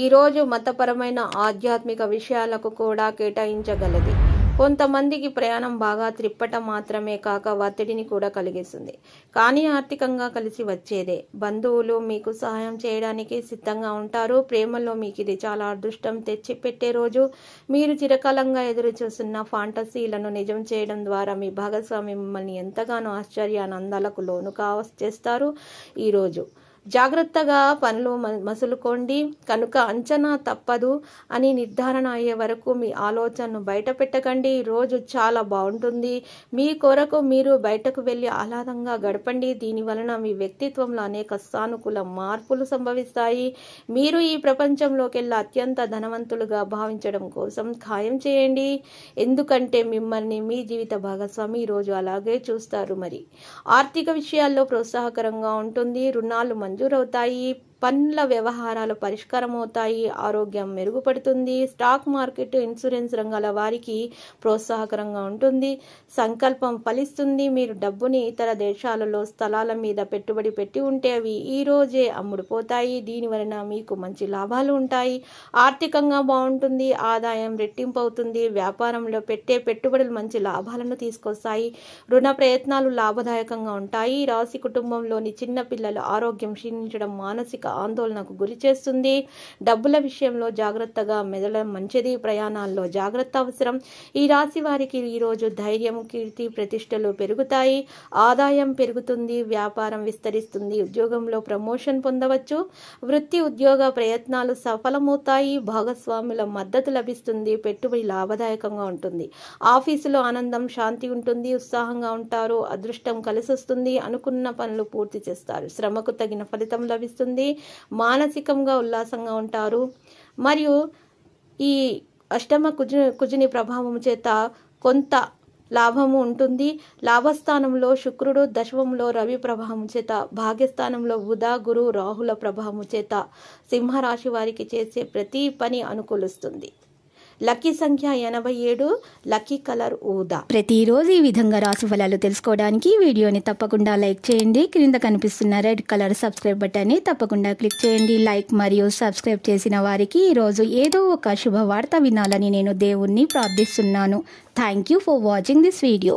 ఈరోజు మతపరమైన ఆధ్యాత్మిక విషయాలకు కూడా కేటాయించగలది కొంతమందికి ప్రయాణం బాగా త్రిప్పటం మాత్రమే కాక ఒత్తిడిని కూడా కలిగిస్తుంది కానీ ఆర్థికంగా కలిసి వచ్చేదే బంధువులు మీకు సహాయం చేయడానికి సిద్ధంగా ఉంటారు ప్రేమలో మీకు ఇది చాలా అదృష్టం తెచ్చిపెట్టే రోజు మీరు చిరకాలంగా ఎదురు చూస్తున్న ఫాంటసీలను నిజం చేయడం ద్వారా మీ భాగస్వామి మిమ్మల్ని ఎంతగానో ఆశ్చర్యానందాలకు లోను కావ చేస్తారు ఈరోజు జాగ్రత్తగా పనులు మసులుకోండి కనుక అంచనా తప్పదు అని నిర్ధారణ అయ్యే వరకు మీ ఆలోచనను బయట పెట్టకండి రోజు చాలా బాగుంటుంది మీ కొరకు మీరు బయటకు వెళ్ళి ఆహ్లాదంగా గడపండి దీని వలన మీ వ్యక్తిత్వంలో అనేక సానుకూల మార్పులు సంభవిస్తాయి మీరు ఈ ప్రపంచంలోకెల్లా అత్యంత ధనవంతులుగా భావించడం కోసం ఖాయం చేయండి ఎందుకంటే మిమ్మల్ని మీ జీవిత భాగస్వామి ఈరోజు అలాగే చూస్తారు మరి ఆర్థిక విషయాల్లో ప్రోత్సాహకరంగా ఉంటుంది రుణాలు మంచి మంజూరవుతాయి పన్నుల వ్యవహారాలు పరిష్కారం అవుతాయి ఆరోగ్యం మెరుగుపడుతుంది స్టాక్ మార్కెట్ ఇన్సూరెన్స్ రంగాల వారికి ప్రోత్సాహకరంగా ఉంటుంది సంకల్పం ఫలిస్తుంది మీరు డబ్బుని ఇతర దేశాలలో స్థలాల మీద పెట్టుబడి పెట్టి ఉంటే అవి ఈ రోజే అమ్ముడుపోతాయి దీనివలన మీకు మంచి లాభాలు ఉంటాయి ఆర్థికంగా బాగుంటుంది ఆదాయం రెట్టింపు అవుతుంది వ్యాపారంలో పెట్టే పెట్టుబడులు మంచి లాభాలను తీసుకొస్తాయి రుణ ప్రయత్నాలు లాభదాయకంగా ఉంటాయి రాశి కుటుంబంలోని చిన్న ఆరోగ్యం క్షీణించడం మానసిక ఆందోళనకు గురి చేస్తుంది డబ్బుల విషయంలో జాగ్రత్తగా మెదడం మంచిది ప్రయాణాల్లో జాగ్రత్త అవసరం ఈ రాశి వారికి ఈరోజు ధైర్యం కీర్తి ప్రతిష్టలు పెరుగుతాయి ఆదాయం పెరుగుతుంది వ్యాపారం విస్తరిస్తుంది ఉద్యోగంలో ప్రమోషన్ పొందవచ్చు వృత్తి ఉద్యోగ ప్రయత్నాలు సఫలమవుతాయి భాగస్వాముల మద్దతు లభిస్తుంది పెట్టుబడి లాభదాయకంగా ఉంటుంది ఆఫీసులో ఆనందం శాంతి ఉంటుంది ఉత్సాహంగా ఉంటారు అదృష్టం కలిసి వస్తుంది అనుకున్న పనులు పూర్తి చేస్తారు శ్రమకు తగిన ఫలితం లభిస్తుంది మానసికంగా ఉల్లాసంగా ఉంటారు మరియు ఈ అష్టమ కుజు కుజుని ప్రభావం చేత కొంత లాభము ఉంటుంది లాభస్థానంలో శుక్రుడు దశమంలో రవి ప్రభావం చేత భాగ్యస్థానంలో బుధ గురు రాహుల ప్రభావం చేత సింహరాశి వారికి చేసే ప్రతి పని అనుకూలిస్తుంది లక్కీ సంఖ్య ఎనభై ఏడు లక్కీ కలర్ ఊదా ప్రతిరోజు ఈ విధంగా రాసు ఫలాలు తెలుసుకోవడానికి వీడియోని తప్పకుండా లైక్ చేయండి క్రింద కనిపిస్తున్న రెడ్ కలర్ సబ్స్క్రైబ్ బటన్ని తప్పకుండా క్లిక్ చేయండి లైక్ మరియు సబ్స్క్రైబ్ చేసిన వారికి ఈరోజు ఏదో ఒక శుభవార్త వినాలని నేను దేవుణ్ణి ప్రార్థిస్తున్నాను thank you for watching this video